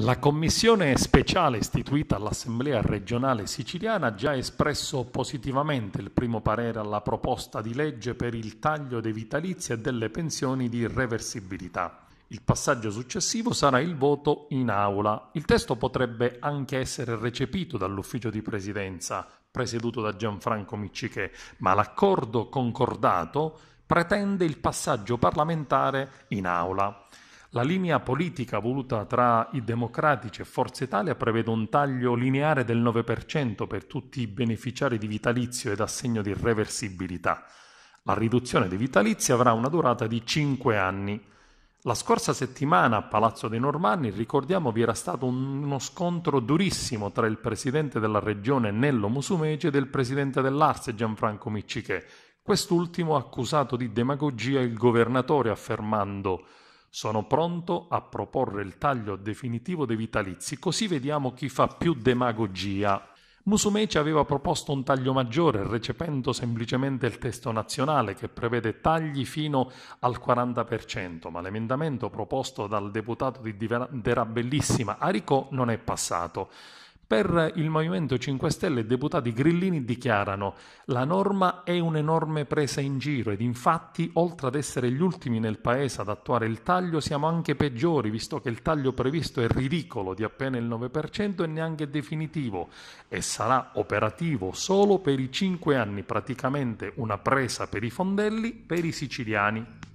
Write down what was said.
La commissione speciale istituita all'Assemblea regionale siciliana ha già espresso positivamente il primo parere alla proposta di legge per il taglio dei vitalizi e delle pensioni di reversibilità. Il passaggio successivo sarà il voto in aula. Il testo potrebbe anche essere recepito dall'ufficio di presidenza, presieduto da Gianfranco Miccichè, ma l'accordo concordato pretende il passaggio parlamentare in aula. La linea politica voluta tra i democratici e Forza Italia prevede un taglio lineare del 9% per tutti i beneficiari di vitalizio ed assegno di reversibilità. La riduzione dei vitalizi avrà una durata di 5 anni. La scorsa settimana a Palazzo dei Normanni, ricordiamo, vi era stato uno scontro durissimo tra il presidente della regione Nello Musumeci ed il presidente dell'Arse Gianfranco Miccichè. Quest'ultimo ha accusato di demagogia il governatore affermando sono pronto a proporre il taglio definitivo dei vitalizi, così vediamo chi fa più demagogia. Musumeci aveva proposto un taglio maggiore, recependo semplicemente il testo nazionale che prevede tagli fino al 40%, ma l'emendamento proposto dal deputato di Derabellissima Aricò non è passato. Per il Movimento 5 Stelle i deputati grillini dichiarano la norma è un'enorme presa in giro ed infatti oltre ad essere gli ultimi nel Paese ad attuare il taglio siamo anche peggiori visto che il taglio previsto è ridicolo di appena il 9% e neanche definitivo e sarà operativo solo per i 5 anni praticamente una presa per i fondelli per i siciliani.